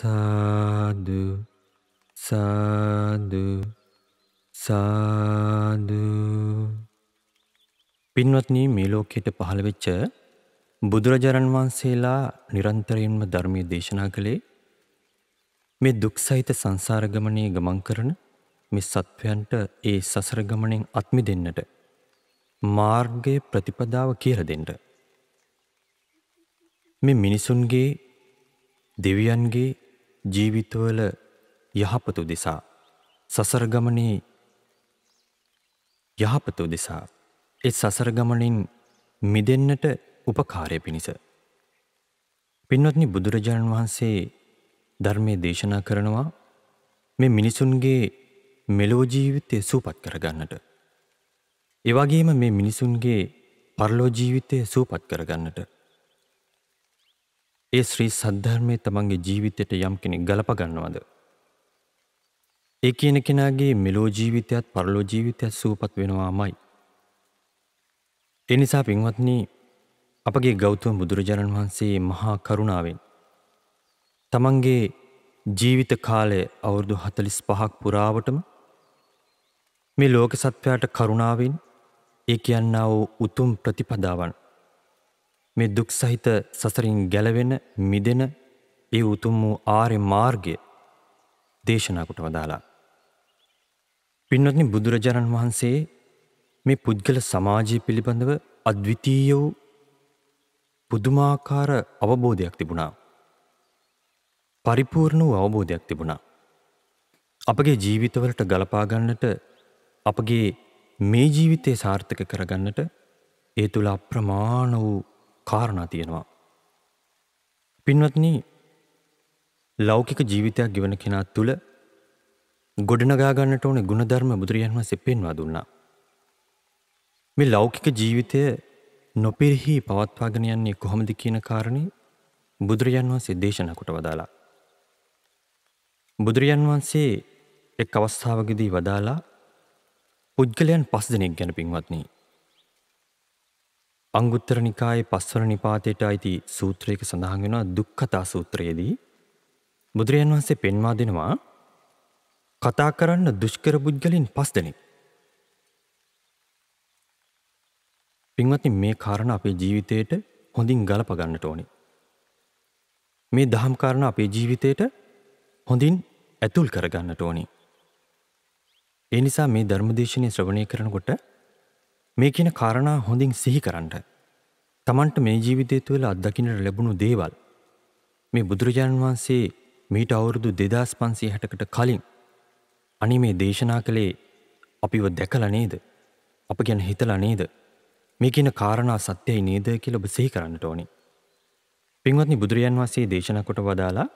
සාදු සාදු සාදු පින්වත්නී මේ ලෝකයට පහළවෙච්ච බුදුරජාණන් වහන්සේලා නිරන්තරයෙන්ම ධර්මය දේශනා කළේ මේ දුක් සහිත සංසාරගමනයේ ගමන් කරන මේ සත්වයන්ට ඒ සසර ගමනෙන් අත්මි දෙන්නට මාර්ගය ප්‍රතිපදාව කියල දෙෙන්ට. මේ මිනිසුන්ගේ දෙවියන්ගේ ජීවිතවල යහපත උදෙසා සසර ගමනේ යහපත උදෙසා ඒ සසර ගමනින් මිදෙන්නට උපකාරය පිණිස පින්වත්නි බුදුරජාණන් වහන්සේ ධර්මයේ දේශනා කරනවා මේ මිනිසුන්ගේ මෙලෝ ජීවිතය සූපත් කරගන්නට. එවගේම මේ මිනිසුන්ගේ පරලෝ ජීවිතය සූපත් කරගන්නට. ඒ ශ්‍රී සද්ධර්මය තමන්ගේ ජීවිතයට යම් කෙනෙක් ගලපගන්නවද. ඒ කියන කෙනගේ මෙලෝ ජීවිතයත් පරලෝ ජීවිතයත් සූපත් වෙනවාමයි. එනිසා පින්වත්නී අපගේ ගෞතම බුදුරජාණන් වහන්සේ මහා කරුණාවෙන්. තමන්ගේ ජීවිත කාලය අවුරුදු හතලිස් පහක් පුරාවටම මේ ලෝක සත්වයාට කරුණාවෙන් ඒ කියන්නා වූ උතුම් ප්‍රතිපදාවන් මේ දුක් සහිත සසරින් ගැලවෙන මිදෙන ඒ උතුම් වූ ආර්ය මාර්ගය දේශනා කොට වදාලා. පින්වත්නි බුදුරජාණන් වහන්සේ මේ පුද්ගල සමාජය පිළිබඳව අද්විතීය වූ පුදුමාකාර අවබෝධයක් තිබුණා. පරිපූර්ණ වූ අවබෝධයක් තිබුණා. අපගේ ජීවිතවලට ගලපා ගන්නට අපගේ මේ ජීවිතය සාර්ථක කරගන්නට ඒ තුළ අප්‍රමාණ වූ කාරණා තියෙනවා. පින්වත්නි ලෞකික ජීවිතයක් ගෙවන කෙනා තුළ ගොඩනගා ගන්නට ඕනේ ಗುಣධර්ම බුදුරජාණන් වහන්සේ පෙන්වා දුන්නා. මේ ලෞකික ජීවිතය නොපිරිහි පවත්වාගෙන යන්නේ කොහොමද කියන කාරණේ බුදුරජාන් වහන්සේ දේශනා කොට වදාලා. බුදුරජාන් වහන්සේ එක් අවස්ථාවකදී වදාලා පුද්ගලයන් පස් දෙනෙක් ගැන පින්වත්නී අංගුත්තර නිකායේ පස්වන නිපාතයට අයිති සූත්‍රයක සඳහන් වෙනවා දුක්ඛතා සූත්‍රයේදී බුදුරජාන් වහන්සේ පෙන්වා දෙනවා කතා කරන්න දුෂ්කර පුද්ගලින් පස් දෙනෙක්. පින්වත්නි මේ කාරණා අපේ ජීවිතයට හොඳින් ගලප ගන්නට ඕනේ. මේ දහම් කාරණා අපේ ජීවිතයට හොඳින් ඇතුල් කර ගන්නට ඕනේ. ඒ නිසා මේ ධර්මදේශනය ශ්‍රවණය කරනකොට මේ කියන කාරණා හොඳින් සිහි කරන්නට. තමන්ට මේ ජීවිතය තුළ අත්දකින්නට ලැබුණු දේවල්. මේ බුදුරජාණන් වහන්සේ මීට අවුරුදු දෙදස් පන්සේ හැටකට කලින් අනි මේ දේශනා කළේ අපිව දැකල නේද අප ගැන හිතල නේද මේ කියන කාරණා සත්‍යයි නේද කියල ඔබ සිහි කරන්නට ඕනි. පින්වත්නි බුදුරජන් වසේ දේශන කොට වදාලා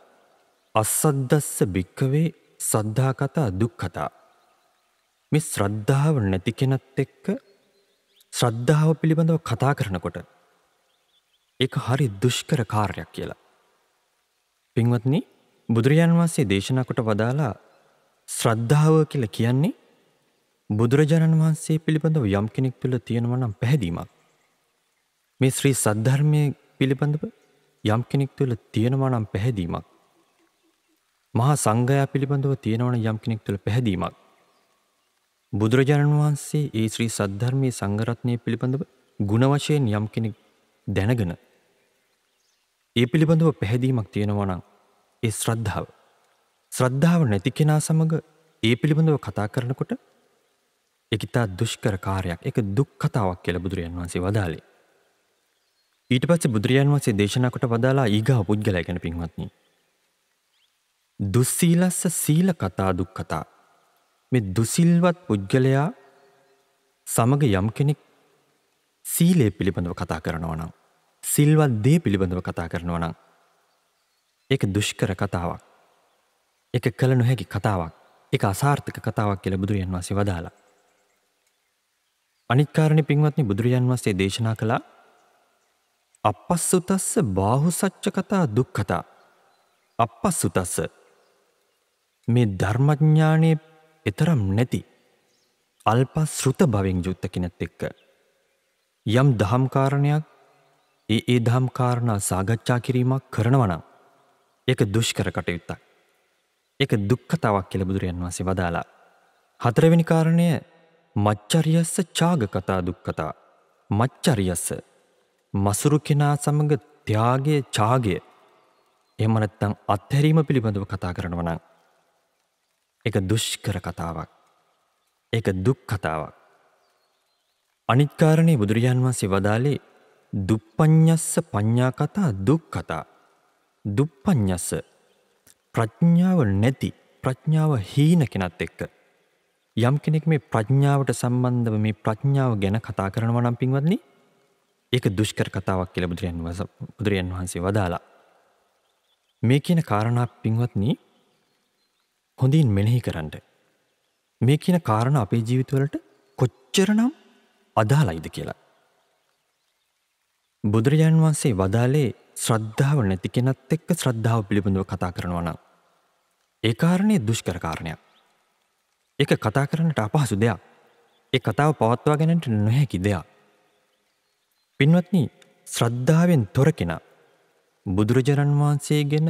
අස්සද්දස්ස භික්කවේ සද්ධා කතා දුක් කතා. මේ ශ්‍රද්ධාව නැති කෙනත් එක්ක ශ්‍රද්ධාව පිළිබඳව කතා කරනකොට එක හරි දුෂ්කර කාර්යක් කියලා. පින්වත්නි බුදුරජාන් වහන්සේ දේශනකොට වදාලා ශ්‍රද්ධාව කියල කියන්නේ බුදුරජාණන් වහන්සේ පිළිබඳව යම් කෙනෙක් තුළ තියෙනවනම් පැහැදීමක්. මේ ශ්‍රී සද්ධර්මය පිළිබඳව යම් කෙනෙක් තුළ තියෙනවනම් පැහැදීමක්. මහා සංගයා පිළිබඳව තියෙනවන යම් කෙනෙක් තුළ පැහැදීමක්. බුදුරජාණන් වහන්සේ ඒ ශ්‍රී සද්ධර්මය සංගරත්නය පිළිබඳව ගුණවශයෙන් යම් කෙනෙක් දැනගෙන. ඒ පිළිබඳව පැහැදීමක් තියෙනවනම් ඒ ශ්‍රද්ධාව. ශ්‍රද්ධාව නැති කෙනා සමඟ ඒ පිළිබඳව කතා කරනකොට එකතා දුෂ්කර කාරයක් එක දුක් කතාවක් කියල බුදුරජන් වහන්සේ වදාලේ. ඊට පස්සේ බුදුරජන් වහන්සේ දේශනකට වදාලා ඊගා පුද්ගලය ගැන පින්වත්නි. දුස්සීලස්ස සීල කතා දුක් කතා මේ දුසිල්වත් පුද්ගලයා සමග යම් කෙනෙක් සීලේ පිළිබඳව කතා කරනවා නම් සිල්වත් දේ පිළිබඳව කතා කරනවා නම් ඒක දුෂ්කර කතාවක් එක කළ නොහැකි කතාවක් එක අසාර්ථක කතාවක් කියල බුදුරජන් වසේ වදාලා අනිත්කාරණ පින්වත්නි බුදුරජන් වසේ දේශනා කළා අපස්සුතස්ස බාහු සච්ච කතා දුක් කතා අපස්සුතස්ස මේ ධර්මඥ්ඥානය එතරම් නැති අල්පා ශෘත භවෙන් යුත්ත කෙනෙත් එක්ක. යම් දහම්කාරණයක් ඒ ඒ දහම්කාරණා සාගච්ඡා කිරීමක් කරනවනම් ඒක දුෂ්කර කටයුත්තක්. ඒක දුක්කතාවක් කියල බුදුරයන් වහන්සේ වදාලා. හතරවෙනි කාරණය මච්චරියස්ස චාග කතා දුක්කතා මච්චරියස්ස මසුරු කෙනා සමඟ ත්‍යාගේ චාගය එමනත්තං අත්හැරීම පිළිබඳව කතා කරනවනම් එක දුෂ්කර කතාවක්. ඒක දුක් කතාවක්. අනිත්කාරණය බුදුරජාන් වන්සේ වදාලේ දුප්පඥස්ස පඤ්ඥා කතා දුක් කතා. දුප්පඥස්ස ප්‍රඥ්ඥාව නැති ප්‍රඥාව හීන කෙනත් එක්ක. යම් කෙනෙක් මේ ප්‍රඥාවට සම්බන්ධව මේ ප්‍රඥාව ගැන කතා කරනව නම් පින්වත්න්නේ ඒක දුෂ්කර කතාවක් කියල බුදුරයන් බුදුරයන් වහන්සේ වදාලා. මේ කියන කාරණා පින්වත්න්නේ හොඳින් මෙනෙහි කරන්න. මේ කියන කාරණ අපේ ජීවිතවලට කොච්චරනම් අදාලයිද කියලා. බුදුරජාණන් වන්සේ වදාලේ ශ්‍රද්ධාව නැති කෙනත් එක්ක ශ්‍රද්ධාව පිළිබඳව කතා කරනවා නම්. ඒ කාරණය දුෂ්කර කාරණයක්. එක කතා කරන්නට අපහසු දෙයක්. ඒ කතාව පවත්වා ගැනට නොහැකි දෙයක්. පින්වත්නි ශ්‍රද්ධාවෙන් තොර කෙනා බුදුරජාණන් වහන්සේ ගැන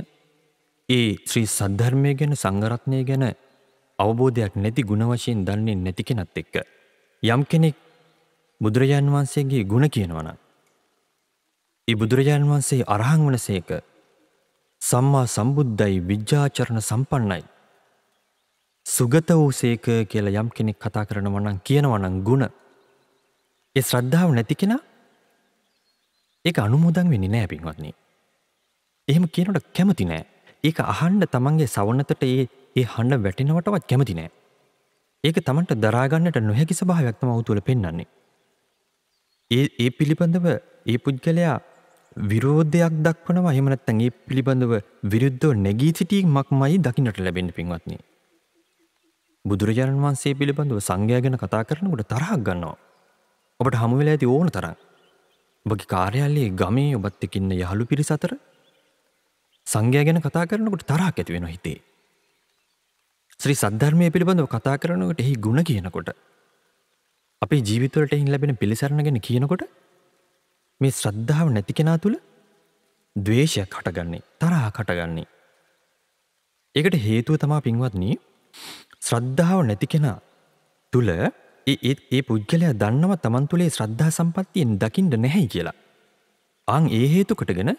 ඒ ශ්‍රී සද්ධර්මය ගැන සංගරත්නය ගැන අවබෝධයක් නැති ගුණවශයෙන් දන්නේ නැති කෙනත් එක්ක. යම් කෙනෙක් බුදුරජාණන් වහන්සේගේ ගුණ කියනවන. ඒ බුදුරජාණන් වහන්සේ අරහං වන සේක සම්මා සම්බුද්ධයි විද්‍යාචරණ සම්පන්නයි. සුගත වූ සේක කියල යම් කෙනෙක් කතා කරනවනං කියනවනං ගුණ. ඒ ශ්‍රද්ධාව නැති කෙන ඒ අනුමුදන් වෙනි නෑ පින්වත්න්නේ. එහෙම කියනට කැමති නෑ. ඒක අහන්ඩ තමන්ගේ සවන්නතට ඒ ඒ හන්න වැටිනවටවත් කැමති නෑ. ඒක තමන්ට දරාගන්නට නොහැකි සභාවයක්තම අවතුල පෙන්න්නේ. ඒ ඒ පිළිබඳව ඒ පුද්ගලයා විරෝධයක් දක්වනව අහමනත්තන් ඒ පිළිබඳව විරුද්ධව නැගී සිටීමක් මයි දකිනට ලැබෙන පින්වත්න්නේ. බුදුරජාණන් වන්සේ පිළිබඳව සංඝයා ගැන කතා කරනකට තරහක් ගන්නවා. ඔබට හමුවෙලා ඇති ඕන තරන්. ඔබගේ කාර්යාල්ලේ ගමේ ඔබත් එකන්න යහළු පිරිසතර සංඝයා ගැන කතා කරනකොට තරහක් ඇති වෙනවා හිතේ. ශ්‍රී සද්ධර්මය පිළිබඳව කතා කරනකට එහි ගුණ කියනකොට. අපේ ජීවිතවලට එහින් ලැබෙන පිළිසරණ ගැන කියනකොට මේ ශ්‍රද්ධාව නැති කෙනා තුළ දවේශයක් හටගන්නේ තරහා කටගන්නේ. ඒකට හේතුව තමා පින්වත්නී ශ්‍රද්ධාව නැති කෙනා තුළ ඒත් ඒ පුද්ගලයා දන්නව තමන් තුළේ ශ්‍රද්ධා සම්පත්තියෙන් දකිින්ට නැහැයි කියලා. අං ඒ හේතු කොටගෙන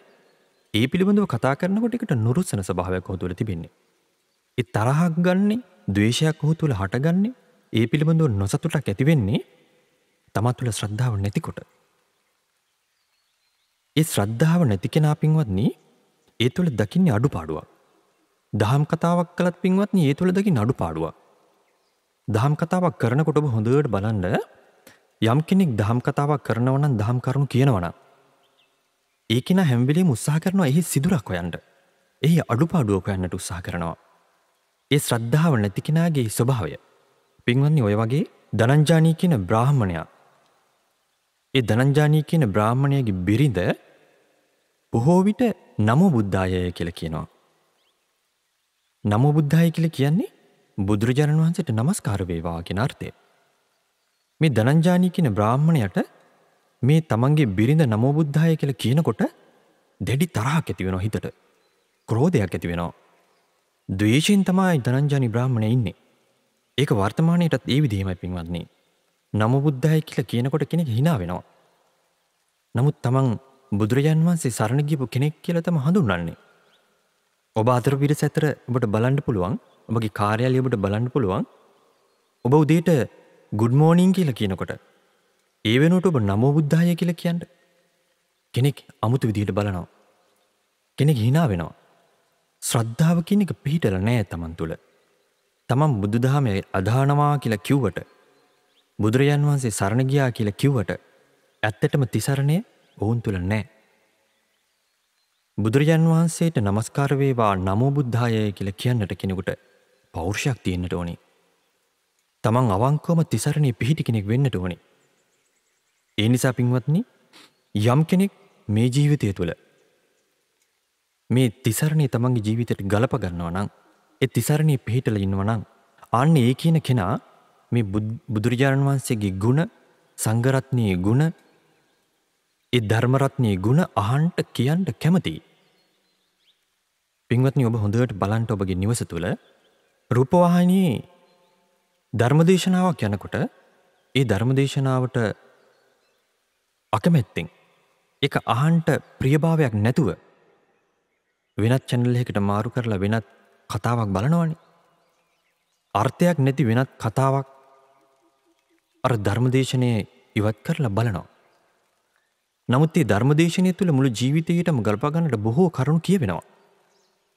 ඒ පිළිබඳව කතා කරනකොට එකට නුරුස්සන ස්භාවයක් හෝ තුළ තිබෙන්නේ. එ තරහක් ගන්නේ දවේශයක් හෝ තුළ හටගන්නේ ඒ පිළිබඳව නොසතුටක් ඇතිවෙන්නේ තමත් තුළ ශ්‍රද්ධාව නැතිකොට. ඒ ශ්‍රද්ධාව නැති කෙනා පින්වත්න්නේ ඒ තුළ දකින්නේ අඩු පාඩුවක්. දහම් කතාවක් කළත් පින්වත්න ඒ තුළ දකි නඩු පාඩුවක්. දහම් කතාවක් කරනකොටම හොඳට බලන්ඩ යම් කෙනෙක් දහම් කතාවක් කරනවනන් දහම් කරුණු කියනවනම්. ඒකෙන හැම්විලේ මුත්සාහ කරනවා එහි සිදුරක් ඔයන්ට එහි අඩුපාඩුවක යන්නට උත්සාහ කරනවා. ඒ ශ්‍රද්ධාව නැතිකෙනගේ ස්වභාවය. පින්වන්නේ ඔය වගේ දනංජානී කියන බ්‍රාහ්මණයා. ඒ දනංජානී කියන බ්‍රාහ්මණයගේ බිරිඳ බොහෝ විට නමෝ බුද්ධායය කියල කියනවා. නමෝ බුද්ධාය කියල කියන්නේ බුදුරජාණන් වහන්සට නමස්කාරවේවා කෙන අර්ථය. මේ දනංජානී කියන බ්‍රාහ්මණයට මේ තමන්ගේ බිරිඳ නමෝබුද්ධාය කියල කියනකොට දෙඩි තරහක් ඇතිවෙන හිතට ක්‍රෝධයක් ඇති වෙනවා. දේශයෙන් තමයි ධනංජනි බ්‍රහ්මණය ඉන්නේ. ඒක වර්තමානයටත් ඒ විදිහමයි පින්වන්නේ. නමබුද්ධයි කියල කියනකොට කෙනෙක් හිනා වෙනවා. නමුත් තමන් බුදුරජාන් වන්සේ සරණගිපු කෙනෙක් කියල තම හඳුන්න්නේ. ඔබ අතර පිරිස ඇතර ඔබට බලන්ඩ පුළුවන් ඔබගේ කාර්යාලය ඔබට බලන්න පුළුවන් ඔබ උදේට ගුඩ්මෝනිින් කියල කියනකොට ඒ වෙනුවට ඔබ නමෝ බුද්ධාය කියලා කියන්න. කෙනෙක් අමුතු විදිහට බලනවා. කෙනෙක් hina වෙනවා. ශ්‍රද්ධාව කියන එක පිහිටලා නැහැ Taman තුල. Taman බුදුදහමේ අදහනවා කියලා කිව්වට බුදුරජාන් වහන්සේ සරණ ගියා කියලා කිව්වට ඇත්තටම තිසරණේ ඔවුන් තුල නැහැ. බුදුරජාන් වහන්සේට নমස්කාර වේවා නමෝ බුද්ධාය කියලා කියන්නට කෙනෙකුට පෞරුෂයක් තියෙන්නට ඕනේ. තමන් අවංකවම තිසරණේ පිහිටි කෙනෙක් වෙන්නට ඕනේ. ඒ නිසා පින්වත්නි යම් කෙනෙක් මේ ජීවිතය තුළ මේ තිසරණය තමන්ගේ ජීවිතයට ගලප ගන්නවා නම් ඒ තිසරණය පිහිටල ඉන්නවා නම් අන්න ඒ කියන කෙනා මේ බුදුරජාණන් වහන්සේගේ ගුණ සංගරත්නයේ ගුණ ඒ ධර්මරත්නයේ ගුණ අහන්ට කියන්ට කැමති. පින්වත්නි ඔබ හොඳට බලන්ට ඔබගේ නිවස තුළ රූපවාහිනයේ ධර්මදේශනාවක් යනකොට ඒ ධර්මදේශනාවට අකමැත්තෙන් එක අහන්ට ප්‍රියභාවයක් නැතුව වෙනත් චැනල්ලෙකට මාරු කරලා වෙනත් කතාවක් බලනවනි. අර්ථයක් නැති වෙනත් කතාවක් අර ධර්මදේශනය ඉවත් කරලා බලනවා. නමුත් ඒ ධර්මදේශනය තුළ මුළු ජීවිතයටම ගල්පාගන්නට බොහෝ කරුණු කියවෙනවා.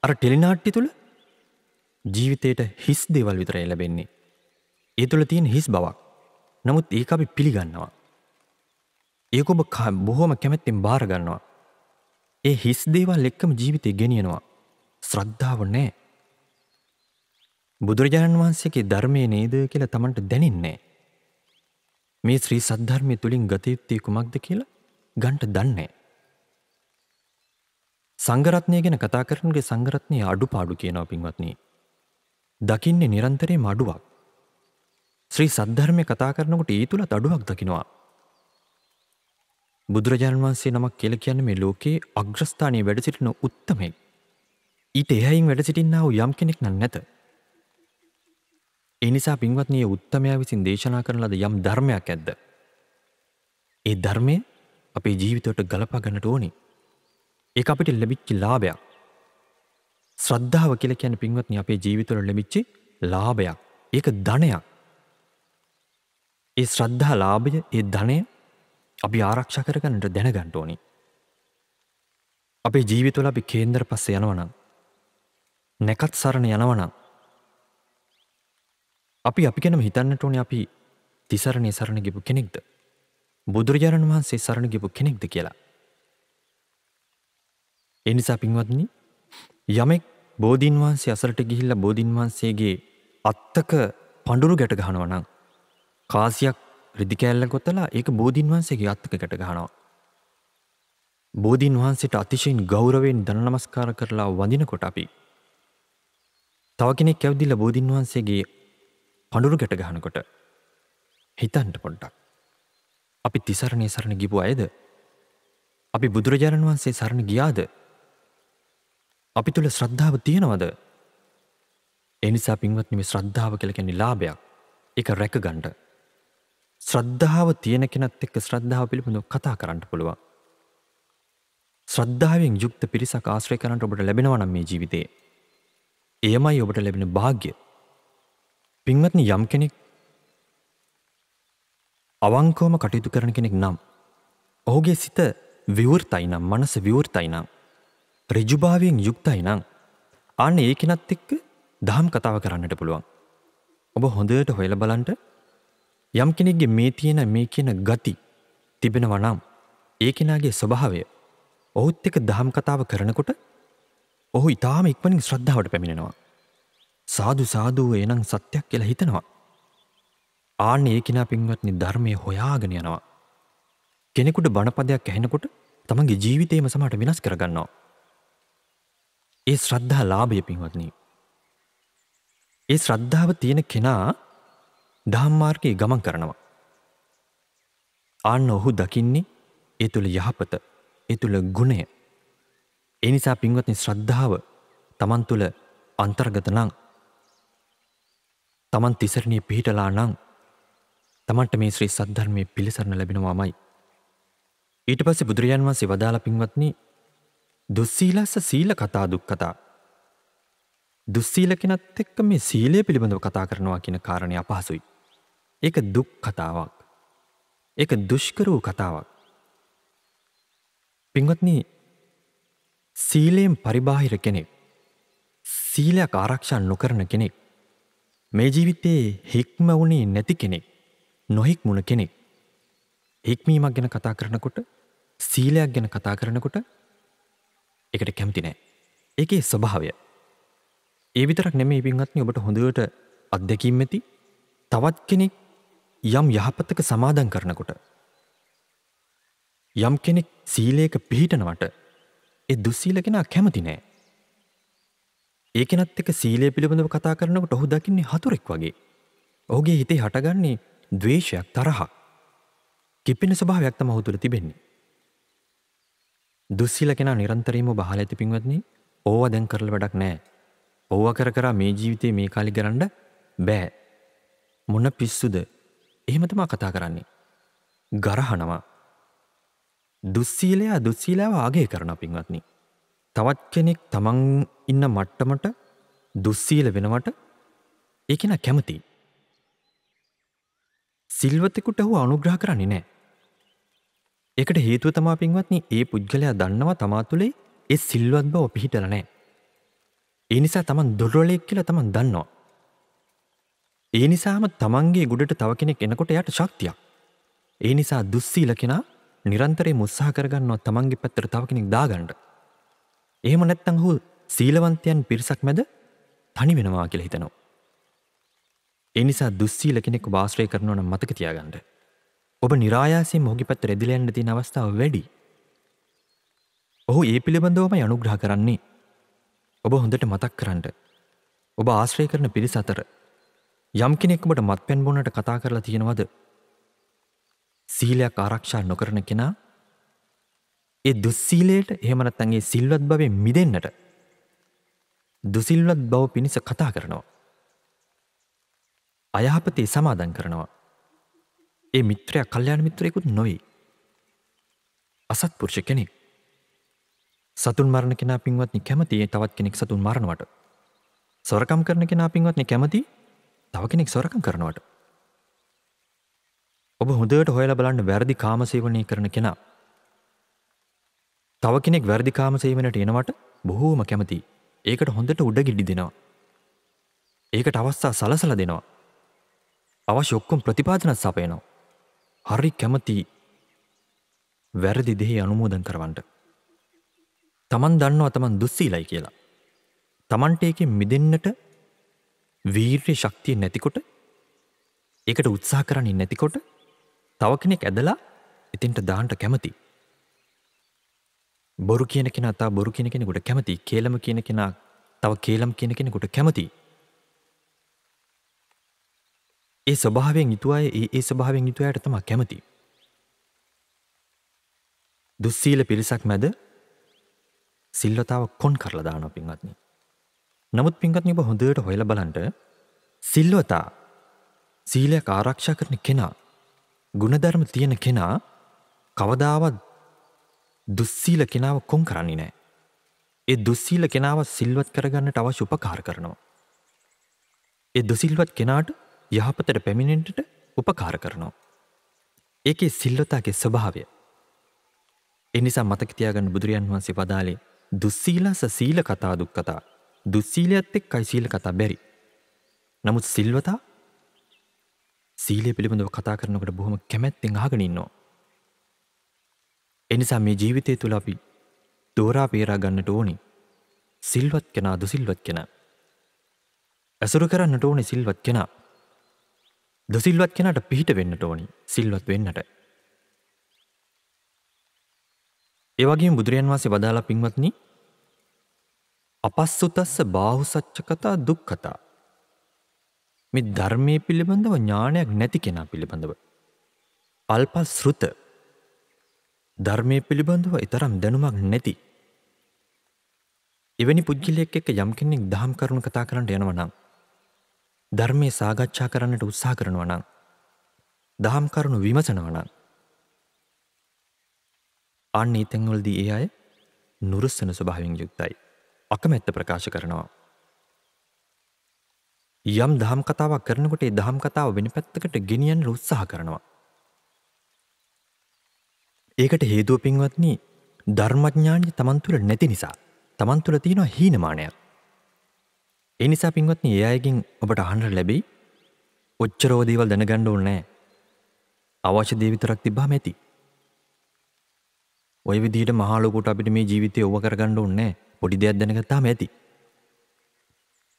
අර ටෙලිනාට්ටි තුළ ජීවිතයට හිස් දේවල් විතරය ලැබෙන්නේ. ඒ තුළ තියෙන හිස් බවක් නමුත් ඒක අපි පිළිගන්නවා. ඒක ඔබ බොහොම කැමැත්තෙන් බාරගන්නවා. ඒ හිස් දේවල් එක්කම ජීවිතය ගෙනියනවා. ශ්‍රද්ධාව නෑ. බුදුරජාණන් වහන්සේගේ ධර්මය නේද කියලා තමන්ට දැනෙන්නේ. මේ ශ්‍රී සද්ධර්මය තුළින් ගතයුත්තේ කුමක්ද කියලා ගන්ට දන්නේ. සංගරත්නය ගැන කතා කරනගේ සංගරත්නය අඩු පාඩු කියනව පින්වත්නී. දකින්නේ නිරන්තරේ මඩුවක්. ශ්‍රී සද්ධර්මය කතා කරනකට ඒ තුළ අඩුවක් දකිනවා බුදුරජාණන් වන්සේ නමක් කියල කියන්න මේ ලෝකයේ අග්‍රස්ථානය වැඩ සිටින උත්තමෙක්. ඊට එහැයින් වැඩ සිටින්නාව යම් කෙනෙක් නන් නැත. එනිසා පින්වත්නය උත්තමයා විසින් දේශනා කරන ලද යම් ධර්මයක් ඇද්ද. ඒ ධර්මය අපේ ජීවිතවට ගලපාගන්නට ඕනි. ඒ අපිට ලැබිච්චි ලාභයක්. ශ්‍රද්ධාව කියල කියන පින්වත්න අපේ ජීවිතවල ලැබිච්චි ලාභයක් ඒක ධනයක්. ඒ ශ්‍රද්ධා ලාභය ඒ ධනය අපි ආරක්ෂ කරගන්නට දැනගන්න ඕනි. අපේ ජීවිතුල අපි කේන්දර පස්ස යනවනම්. නැකත් සරණ යනවනම්. අපි අපි කෙනම හිතන්නට ඕනි අපි තිසරණය සරණ ගිපු කෙනෙක්ද. බුදුරජාණන් වහන්සේ සරණ ගිපු කෙනෙක්ද කියලා. එනිසා පින්වත්නි යමෙක් බෝධීන් වහන්සේ අසලට ගිහිල්ල බෝධීන් වහන්සේගේ අත්තක පඩුරු ගැට ගහනවනම් කාසියක් රිදිකැල්ල කොතලා ඒක බෝධීන් වහන්සේගේ අත්තකට ගහනවා. බෝධීන් වහන්සේට අතිශයින් ගෞරවෙන් දනනමස්කාර කරලා වඳිනකොට අපි. තව කෙනෙක් ඇවදිල්ල බෝධීන් වහන්සේගේ පඩුරු ගැට ගහනකොට හිතන්ට පොඩ්ඩක්. අපි තිසරණය සරණ ගිපු අයද. අපි බුදුරජාණන් වහන්සේ සරණ ගියාද. අපි තුළ ශ්‍රද්ධාව තියෙනවද. එනිසා පින්වත්නම ශ්‍රද්ධාව කළ කැනි ලාභයක් එක රැක ගණ්ඩ ශ්‍රද්ධාව තියෙන කෙනත් එක්ක ශ්‍රද්ධාව පිළිබඳව කතා කරන්න පුළුවන්. ශ්‍රද්ධාවෙන් යුක්ත පිරිසක් ආශ්‍රය කරන්නට ඔබට ලැබෙනවා නම් මේ ජීවිතේ. එයමයි ඔබට ලැබෙන භාග්‍ය. පින්වත්නි යම් කෙනෙක් අවංකවම කටයුතු කරන කෙනෙක් නම් ඔහුගේ සිත විවෘතයි නම් මනස විවෘතයි නම් ඍජුභාවයෙන් යුක්තයි නම් අන්න ඒ කෙනත් එක්ක දහම් කතාව කරන්නට පුළුවන්. ඔබ හොඳට හොයලා බලන්න යම් කෙනෙක්ගේ මේ තියෙන මේ කියන ගති තිබෙනවා නම් ඒ කෙනාගේ ස්වභාවය ඔහුත් එක දහම් කතාව කරනකොට ඔහු ඉතාම ඉක්මනින් ශ්‍රද්ධාවට පැමිණෙනවා. සාදු සාදුව එනම් සත්‍යයක් කියලා හිතනවා. ආන්න ඒ කෙනා පින්වත්නි ධර්මය හොයාගෙන යනවා. කෙනෙකුට බණපදයක් ඇහෙනකොට තමන්ගේ ජීවිතේම සමහට වෙනස් කරගන්නවා. ඒ ශ්‍රද්ධා ලාභය පින්වත්නි. ඒ ශ්‍රද්ධාව තියෙන කෙනා ධම්මාර්ගයේ ගමන් කරනවා. අන්න ඔහු දකින්නේ ඒ තුළ යහපත ඒ තුළ ගුණය. ඒ නිසා පින්වත්නි ශ්‍රද්ධාව තමන් තුළ අන්තර්ගත නම් තමන් තිසරණේ පිහිටලා නම් තමන්ට මේ ශ්‍රී සද්ධර්මයේ පිළිසරණ ලැබෙනවාමයි. ඊට පස්සේ බුදුරජාන් වහන්සේ වදාළ පින්වත්නි දුස්සීලස්ස සීල කතා දුක්කතා. දුස්සීල කෙනත් එක්ක මේ සීලය පිළිබඳව කතා කරනවා කියන කාරණය අපහසුයි. එක දුක් කතාවක්. එක දුෂ්කර වූ කතාවක්. පින්වත්න සීලයෙන් පරිබාහිර කෙනෙක් සීලයක් ආරක්ෂන් නොකරන කෙනෙක් මේ ජීවිතයේ හික්ම වුණේ නැති කෙනෙක් නොහික් මුණ කෙනෙක් හික්මීමක් ගැන කතා කරනකොට සීලයක් ගැන කතා කරනකොට එකට කැමති නෑ ඒකේ ස්වභාවය ඒ විතරක් නෙමේ ඉපින්ගත්න ඔබට හොඳට අත්දැකීම් ඇති තවත් කෙනෙක් යම් යහපතක සමාදන් කරනකොට. යම් කෙනෙක් සීලයක පිහිටනවට එ දුස්සීල කෙනා කැමති නෑ. ඒකෙනත් එක සීලය පිළිබඳව කතා කරනකට ඔහු දකින්නේ හතුරෙක් වගේ. ඔහුගේ හිතේ හටගන්නේ දවේශයක් තරහා. කිපෙන ස්භාවයක් තම හු තුළ තිබෙන්නේ. දුස්සිල කෙන නිරන්තරීම බහල ඇති පින්වත්න්නේ ඕව දැන් කරල වැඩක් නෑ. ඕව කර කරා මේ ජීවිතය මේ කාලි කරන්න බෑ. මොන පිස්සුද එහෙමතමා කතා කරන්නේ. ගරහනවා. දුස්සීලයා දුස්සීලාව ආගේ කරන පින්වත්නි. තවත් කෙනෙක් තමන් ඉන්න මට්ටමට දුස්සීල වෙනවට ඒකෙන කැමති. සිල්වතෙකුට හු අනුග්‍රහ කරන්නේ නෑ. එකට හේතුව තමා පින්වත්නි ඒ පුද්ගලයා දන්නවා තමා තුළේ ඒ සිල්වත් බව පිහිටල නෑ. ඒ නිසා තමන් දොරොලෙක් කියලා තමන් දන්නවා. ඒ නිසාම තමන්ගේ ගුඩට තව කෙනෙක් එනකොට යට ශක්තියක්. ඒ නිසා දුස්සීල කෙනා නිරන්තරේ මුත්සාහ කරගන්නවා තමන්ගේ පැත්තර තව කෙනෙක් දාගණ්ඩ. එහෙම නැත්තං හු සීලවන්තයන් පිරිසක් මැද තනි වෙනවා කියලා හිතනවා. ඒ නිසා දුස්සීල කෙනෙක් වාශ්‍රය කරනවන මතක තියාගන්ඩ. ඔබ නිරායාසේ මොහි පැත් රෙදිලයන්න තින අවස්ථාව වැඩි. ඔහු ඒ පිළිබඳවම යනුග්‍රහ කරන්නේ. ඔබ හොඳට මතක් කරන්නට. ඔබ ආශ්‍රය කරන පිරිස අතර යම් කෙනෙක්කට මත් පැන්බොනට කතා කරලා තියෙනවද සීලයක් ආරක්ෂා නොකරන කෙනා ඒ දුස්සීලයට එහෙමනත් ඇගේ සිල්වත් බවේ මිදන්නට දුසිල්වත් බව පිණිස කතා කරනවා. අයහපතේ සමාදන් කරනවා. ඒ මිත්‍රය කල්්‍යයාන මිත්‍රයකුත් නොයි. අසත්පුරුෂ කෙනෙක් සතුන් මරණ කෙන පින්වත්නි කැමති තවත් කෙනෙක් සතුන් මරණවට සොරකම් කරන කෙන පින්වත්නි කැමති තව කෙනෙක් සොරකම් කරනවට. ඔබ හොඳට හොයලා බලන්න වැරදි කාමසේවනය කරන කෙනා. තව කෙනෙක් වැරදි කාමසේවනයට එනවට බොහෝම කැමති. ඒකට හොඳට උඩගිඩි දෙනවා. ඒකට අවස්ථා සලසලා දෙනවා. අවශ්‍ය ඔක්කොම ප්‍රතිපාදනත් සපයනවා. හරි කැමති වැරදි දෙහි අනුමෝදන් කරවන්නට. තමන් දන්නවා තමන් දුස්සීලයි කියලා. තමන්ට ඒකෙන් මිදෙන්නට වීර්ය ශක්තිය නැතිකොට ඒකට උත්සාහ කරන්නේ නැතිකොට තව කෙනෙක් ඇදලා එතින්ට දාන්ට කැමති. බොරු කියන කෙන තා බොරු කියෙන කෙනෙකුට කැමති කේලම කියන කෙනා තව කේලම් කියන කෙනෙකුට කැමති. ඒ ස්වභාවෙන් ඉතුවාය ඒ ඒ ස්වභාවෙන් ඉතුවයට තමා කැමති. දුස්සීල පිරිසක් මැද සිල්ලතාව කොන් කරලදාන පින්වත්න්නේ. නමුත් පින්ගත් නිබ හොඳට හොයල බලන්ට සිල්ලුවතා සීලයක් ආරක්ෂා කරන කෙනා ගුණධර්ම තියෙන කෙනා කවදාවත් දුස්සීල කෙනාව කොම් කරන්නේ නෑ. ඒ දුස්සීල කෙනාව සිල්වත් කරගන්නට අවශ්‍ය උපකාර කරනවා. ඒ දුසිල්වත් කෙනාට යහපතට පැමිණෙන්ටට උපකාර කරනවා. ඒකේ සිල්ලතාගේ ස්වභාවය. එනිසා මතක තියාගන්න බුදුරජාන් වහන්සේ වදාලේ දුස්සීලස සීල කතා දුක් කතා දුස්සීලයත් එක් අයිසීල කතා බැරි. නමුත් සිල්වතා සීලය පිළිබඳව කතා කරනකට බොහොම කැමැත්තෙන් ආගෙනන්නවා. එනිසා මේ ජීවිතය තුළ අපි දෝරා පේරා ගන්නට ඕනි සිල්වත් කෙනා දුසිල්වත් කෙන. ඇසුරු කරන්නට ඕනෙ සිල්වත් කෙනා. දුසිල්වත් කෙනට පිහිට වෙන්නට ඕනි සිල්වත් වෙන්නට. ඒවගේ බුදුරයන් වසේ වදාලා පින්වත්න්නේ අපස්සුතස්ස බාහුසච්චකතා දුක්කතා. මෙ ධර්මය පිළිබඳව ඥානයක් නැති කෙනා පිළිබඳව. අල්පස් සෘත ධර්මය පිළිබඳව ඉතරම් දැනුමක් නැති. එවැනි පුද්ගිලෙක් එක්ක යම් කෙනෙක් දහම් කරුණු කතා කරන්නට යනවනම්. ධර්මය සාගච්ඡා කරන්නට උත්සා කරනවනම්. දහම් කරුණු විමසනවනම්. අන්න ඉතැන්වලදී ඒ අය නුරුස්සන ස්වභාවෙන් යුක්තයි. අකමැත්ත ප්‍රකාශ කරනවා. යම් දහම් කතාවක් කරනකොට ඒ දහම් කතාව වෙන පැත්තකට ගෙනියන්න උත්සාහ කරනවා. ඒකට හේතුව පින්වත්නි ධර්මඥානය තමන් තුළ නැති නිසා තමන් තුළ තියෙනවා හීනමානයක්. ඒ නිසා පින්වත්නි ඒ අයගෙන් ඔබට අහන්ට ලැබෙයි ඔච්චරෝ දේවල් දැනගන්න ඕනේ අවශ්‍ය දේ විතරක් තිබ්බම ඇති. ඔය විදිහට මහා ලොකුට අපිට මේ ජීවිතේ ඕව කරගන්න ඕනේ නැහැ. පොඩි දෙයක් දැනගත්තාම ඇති.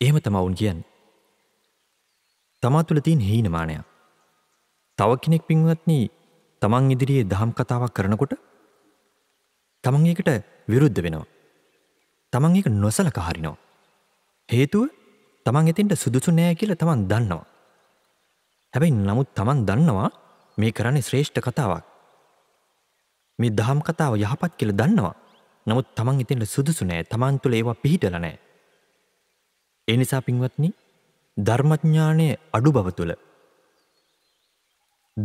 එහෙම තමයි වුන් කියන්නේ. තමා තුළ තියෙන හීනමානය. තව කෙනෙක් පින්වත්නි තමන් ඉදිරියේ දහම් කතාවක් කරනකොට තමන් ඒකට විරුද්ධ වෙනවා. තමන් ඒක නොසලකා හරිනවා. හේතුව තමන් එතෙන්ට සුදුසු නෑ කියලා තමන් දන්නවා. හැබැයි නමුත් තමන් දන්නවා මේ කරන්නේ ශ්‍රේෂ්ඨ කතාවක්. මේ දහම් කතාව යහපත් කියලා දන්නවා. නමුත් තමන් ඉතින්ට සුදුසු නෑ තමන් තුළ ඒවා පිහිටල නෑ. ඒ නිසා පින්වත්නි ධර්මඥානය අඩු බව තුළ.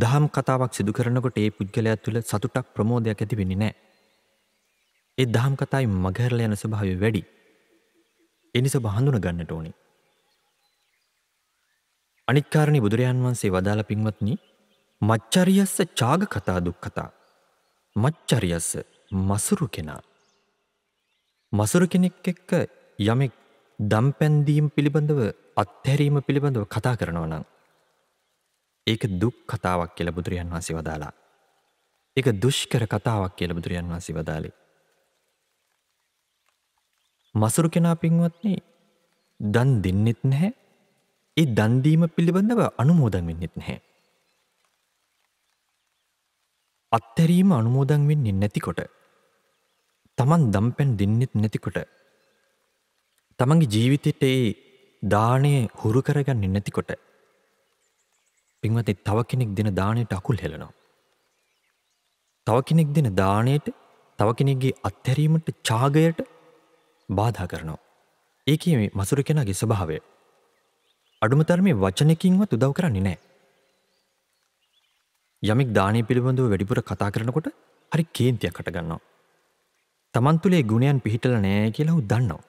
දහම් කතාවක් සිදු කරනකොට ඒ පුද්ගලයා තුළ සතුටක් ප්‍රමෝදයක් ඇති වෙනි නෑ. ඒ දහම් කතායි මගහරල යන ස්වභාව වැඩි. එනිස බහඳුන ගන්නට ඕනි. අනිත්කාරණි බුදුරජාන් වන්සේ වදාළ පින්වත්නි මච්චරියස්ස චාග කතා දුක් කතා. මච්චරියස්ස මසුරු කෙනා මසුරු කෙනෙක් එක්ක යමෙක් දම් පැන්දීම් පිළිබඳව අත්හැරීම පිළිබඳව කතා කරනව නම්. ඒක දුක් කතාවක් කියල බුදුරයන් වහන්සි වදාලා. එක දුෂ්කර කතාවක් කියල බුදුරයන් වහන්සි වදාලි. මසුරු කෙනා පින්වත්න්නේ දන් දෙන්නෙත් නැහැ ඒ දන්දීම පිළිබඳව අනුමෝදන් වෙන්නෙත් නැහැ. අත්තැරීම අනුමෝදන් වෙන්නේ නැතිකොට තමන් දම්පැන් දෙන්නෙත් නැතිකොට තමන්ගේ ජීවිතයට ඒ දානය හුරු කරගන්න නැතිකොට පින්වතේ තව කෙනෙක් දෙන දානයට අකුල් හෙලනවා. තව කෙනෙක් දෙන දානයට තව කෙනෙක්ගේ අත්හැරීමට චාගයට බාධා කරනවා. ඒක මේ මසුර කෙනගේ ස්වභාවය. අඩුමතරමේ වචනකින්වත් උදව් කරන්නේ නෑ. යමෙක් දානය පිළිබඳව වැඩිපුර කතා කරනකොට හරි කේන්තියක් හටගන්නවා. තමන් තුළේ ගුණයන් පිහිටල නෑ කියලා උදන්නවා.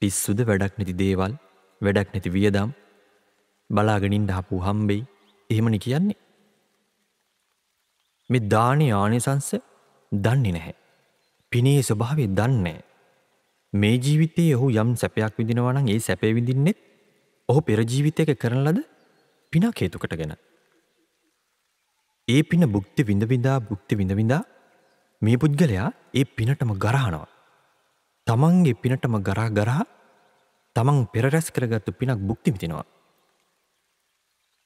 පිස්සුද වැඩක් නැති දේවල් වැඩක් නැති වියදම් බලාගෙනින් ඩහපු හම්බෙයි එහෙමනි කියන්නේ. මෙ දානය ආනිසංස දන්නේ නැහැ. පිනේ ස්වභාවය දන්නේ. මේ ජීවිතයේ ඔහු යම් සැපයක් විඳිනවනම් ඒ සැපේ විඳින්නෙත් ඔහු පෙරජීවිතයක කරන ලද පිනක් හේතුකට ගැන. ඒ පින බුක්ති විඳවිදා බුක්ති විඳවිදා මේ පුද්ගලයා ඒ පිනටම ගරහනවා. තමන්ගේ පිනටම ගරා ගරා තමන් පෙරරැස් කරගත්තු පිනක් බුක්ති විතිනවා.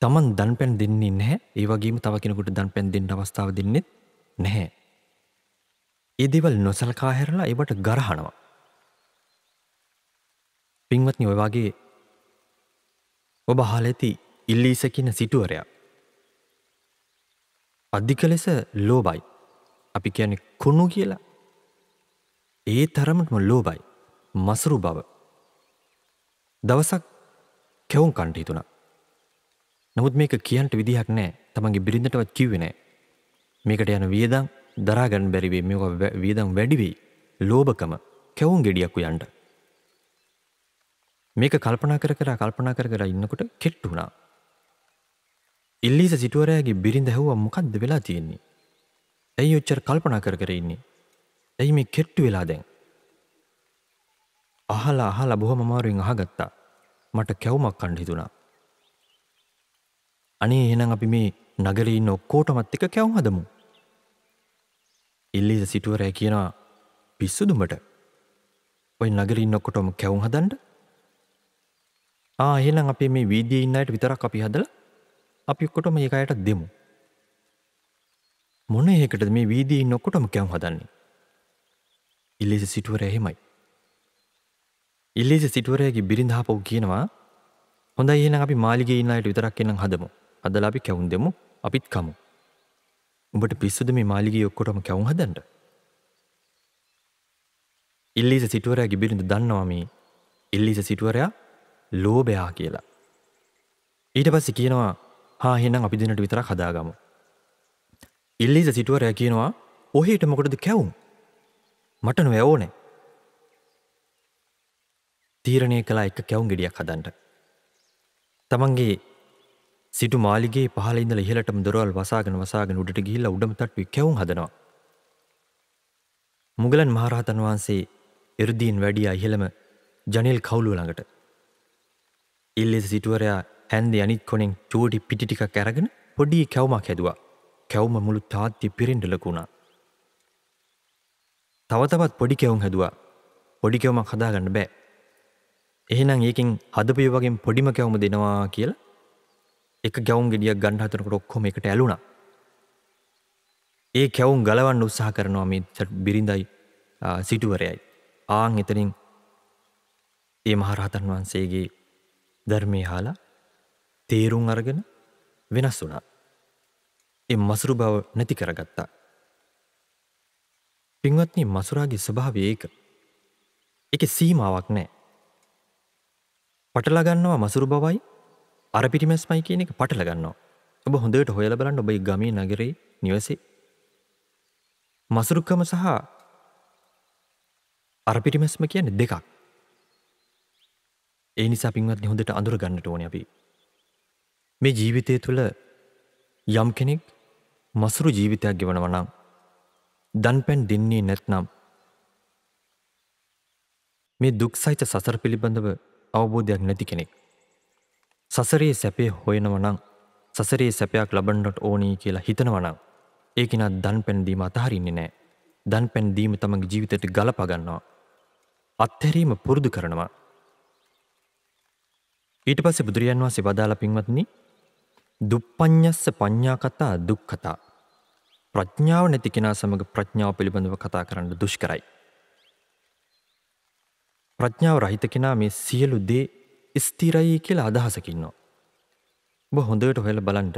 තමන් දන් පැන් දෙන්නේ නැහැ ඒ වගේම තව කෙනකුට දන් පැන් දෙන්න අවස්ථාව දෙන්නෙත් නැහැ. ඒ දෙවල් නොසලකා හැරලා ඒවට ගරහනවා. පින්වත්නි ඔය වගේ ඔබ හාල ඇති ඉල්ලීසකින සිටුවරයක් අධික ලෙස ලෝබයි. අපි කියන කුණු කියලා. ඒ තරමටම ලෝබයි. මසරු බව. දවසක් කැවුම් කණ්ඩ හිතුණා. නමුත් මේක කියන්ට විදිහක් නෑ තමන්ගේ බිරිඳටවත් කිව්වේ නෑ. මේකට යන වියදම් දරාගන්න බැරි වෙයි. මේක වියදම් වැඩි වෙයි. ලෝභකම කැවුම් ගෙඩියක් උයන්ට. මේක කල්පනා කර කර කල්පනා කර කර ඉන්නකොට කෙට්ටු වුණා. ඉල්ලිස සිටුවරෑගේ බිරිඳ හැව්වා මොකක්ද වෙලා තියෙන්නේ. ඇයි ඔච්චර කල්පනා කර කර ඉන්නේ. ඇයි මේ කෙට්ටු වෙලා දැන්. අහලා අහලා බොහොම අමාරුවෙන් අහගත්තා. මට කැවුමක් කන්න හිතුණා. අනේ එහෙනම් අපි මේ නගරේ ඉන්න ඔක්කොටමත් එක කැවුම් හදමු. ඉල්ලිස සිටුවරෑ කියනවා පිස්සුදුමට. ඔය නගරේ ඉන්න ඔක්කොටම කැවුම් හදන්න. ආ එහෙනම් අපි මේ වීදියේ ඉන්න අයට විතරක් අපි හදලා අපි ඔක්කොටම ඒක අයට දෙමු. මොන එකටද මේ වීදී ඉන්න ඔක්කොටම කැම් හදන්නේ? ඉලීස සිටුවරය එහෙමයි. ඉලීස සිටුවරයගේ බිරිඳ ආපහු කියනවා හොඳයි එහෙනම් අපි මාළිගයේ ඉන්න අයට විතරක් එනම් හදමු. අදලා අපි කැවුම් දෙමු, අපිත් කමු. උඹට පිස්සුද මේ මාළිගයේ ඔක්කොටම කැවුම් හදන්න? ඉල්ලීස සිටුවරයාගේ බිරිඳ දන්නවා මේ ඉල්ලීස සිටුවරයා ලෝභයා කියලා. ඊට පස්සේ කියනවා හා හෙනම් අපි දෙනට විතරක් හදාගමු. ඉල්ලිස සිටුවරය කියනවා ඔහේට මොකටද කැවුම් මට නොවැවෝනෑ. තීරණය කලා එක කැවුම් ගෙඩියක් හදන්ට. තමන්ගේ සිටු මාලිගේ පහලින්ද ඉහලටම දොරවල් වසාගෙන වසාගෙන උඩට ගිහිල්ල උඩම තට්ටුව කැවුම් හදනවා. මුගලන් මහරහතන් වහන්සේ එරදීන් වැඩිය ඉහළම ජනල් කවුලු ළඟට. ඉල්ලෙස සිටුවරයා හැන්දි අනිත් කොනෙන් චෝඩි පිටි ටිකක් ඇරගෙන පොඩි කැවුමක් හැදුවා. කැවුම මුළු තාත්ති පිරෙන්න ලකුණා. තව තවත් පොඩි කැවුම් හැදුවා. පොඩි කැවුමක් හදාගන්න බෑ. එහෙනම් ඒකෙන් හදපිය වගේ පොඩිම කැවුම දෙනවා කියලා එක ගැවුම් ගෙඩියක් ගන්න හදනකොට ඔක්කොම එකට ඇලුණා. ඒ කැවුම් ගලවන්න උත්සාහ කරනවා මේ බිරිඳයි සිටුවරයයි. ආන් එතනින් ඒ මහරහතන් වහන්සේගේ ධර්මය හාලා තේරුම් අරගෙන වෙනස් වුණා. එ මසුරු බව නැති කරගත්තා. පින්වත්නී මසුරාගේ ස්වභාව ඒක. එක සීමාවක් නෑ. පටලගන්නවා මසුරු බවයි අර පිටිමැස්මයි කියන එක පටලගන්නවා. ඔබ හොඳට හොයල බලන්න ඔබයි ගමී නගරේ නිවසේ. මසුරුකම සහ අර පිටිමැස්ම කියන්නේ දෙකක්. ඒ නිසා පින්වත්නි හොඳට අඳුර ගන්නට ඕනේ අපි. මේ ජීවිතය තුළ යම් කෙනෙක් මසුරු ජීවිතයක් ගෙවනවනම් දන් පැන් දෙන්නේ නැත්නම් මේ දුක් සහිත සසර පිළිබඳව අවබෝධයක් නැති කෙනෙක්. සසරේ සැපේ හොයනවනං සසරේ සැපයක් ලබන්නට ඕනී කියලා හිතනවනං ඒ කෙනා දන් පැන්දීම අතහරින්නේ නෑ දන් පැන්දීම තමගේ ජීවිතයට ගලපගන්නවා. අත්හැරීම පුරුදු කරනවා. ඊට පස්සේ බුදුරජන් වහන්සේ වදාළ පින්වත්නි දුප්පඥස්ස පඤ්ඥා කතා දුක් කතා. ප්‍රඥාව නැතිකෙනා සමඟ ප්‍රඥාව පිළිබඳව කතා කරන්න දුෂ්කරයි. ප්‍රඥාව රහිත කෙනා මේ සියලු දේ ස්තිරයි කියලා අදහසකින්නවා. ඔබ හොඳට හොල බලන්ට